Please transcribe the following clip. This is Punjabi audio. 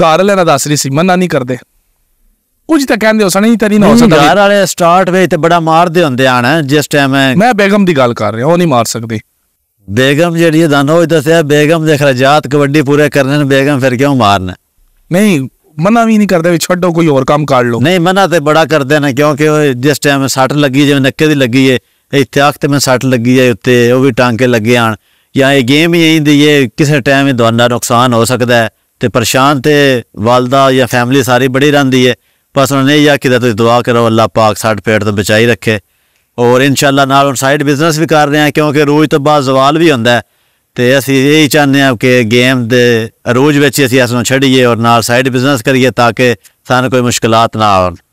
ਘਰ ਲੈਣਾ ਦੱਸ ਰਹੀ ਸੀ ਮੰਨਾ ਨਹੀਂ ਕਰਦੇ ਕੁਝ ਤਾਂ ਕਹਿੰਦੇ ਹੋ ਸਣੀ ਤਰੀ ਨਾ ਹੋ ਸਕਦਾ ਘਰ ਵਾਲੇ ਸਟਾਰਟ ਵੇ ਤੇ ਬੜਾ ਮਾਰਦੇ ਹੁੰਦੇ ਆਣ ਜਿਸ ਟਾਈਮ ਮੈਂ ਬੇਗਮ ਦੀ ਗੱਲ ਕਰ ਰਿਹਾ ਉਹ ਨਹੀਂ ਮਾਰ ਸਕਦੇ ਬੇਗਮ ਜਿਹੜੀ ਦਾਨੋ ਦੱਸਿਆ ਬੇਗਮ ਦੇ ਖਰਚਾਤ ਕਬੱਡੀ ਪੂਰੇ ਕਰਨੇ ਨੇ ਬੇਗਮ ਫਿਰ ਕਿਉਂ ਮਾਰਨਾ ਨਹੀਂ ਮਨਾ ਵੀ ਨਹੀਂ ਕਰਦੇ ਵੀ ਛੱਡੋ ਕੋਈ ਹੋਰ ਕੰਮ ਕਰ ਲਓ ਨਹੀਂ ਮਨਾ ਤੇ ਬੜਾ ਕਰਦੇ ਨੇ ਕਿਉਂਕਿ ਜਿਸ ਟਾਈਮ ਸੱਟ ਲੱਗੀ ਜਿਵੇਂ ਨੱਕੇ ਦੀ ਲੱਗੀ ਏ ਇੱਥੇ ਆਖ ਤੇ ਮੈਂ ਸੱਟ ਲੱਗੀ ਏ ਉੱਤੇ ਉਹ ਵੀ ਟਾਂਕੇ ਲੱਗੇ ਆਣ ਜਾਂ ਇਹ ਗੇਮ ਹੀ ਇਹਦੀ ਏ ਕਿਸੇ ਟਾਈਮ ਇਹ ਦੋਨਾਂ ਨੁਕਸਾਨ ਹੋ ਸਕਦਾ ਹੈ ਤੇ ਪਰੇਸ਼ਾਨ ਤੇ ਵਾਲਦਾ ਜਾਂ ਫੈਮਿਲੀ ਸਾਰੀ ਬੜੀ ਰਹਿੰਦੀ ਹੈ ਬਸ ਉਹਨਾਂ ਨੇ ਇਹ ਆਖਿਆ ਤੁਸੀਂ ਦੁਆ ਕਰੋ ਅੱਲਾਹ ਪਾਕ ਸਾਡ ਪੇਟ ਤੋਂ ਬਚਾਈ ਰੱਖੇ ਔਰ ਇਨਸ਼ਾਅੱਲਾ ਨਾਲ ਹੁਣ ਸਾਈਡ ਬਿਜ਼ਨਸ ਵੀ ਕਰ ਰਹੇ ਹਾਂ ਕਿਉਂਕਿ ਰੋਜ਼ ਤੋਂ ਬਾਅਦ ਜ਼ਵਾਲ ਵੀ ਹੁੰਦਾ ਹੈ ਤੇ ਅਸੀਂ ਇਹ ਚਾਹੁੰਦੇ ਹਾਂ ਕਿ ਗੇਮ ਦੇ ਅਰੋਜ ਵਿੱਚ ਅਸੀਂ ਇਸ ਨੂੰ ਛੱਡੀਏ ਔਰ ਨਾਲ ਸਾਈਡ ਬਿਜ਼ਨਸ ਕਰੀਏ ਤਾਂ ਕਿ ਸਾਨੂੰ ਕੋਈ ਮੁਸ਼ਕਲਾਂ ਨਾ ਆਉਣ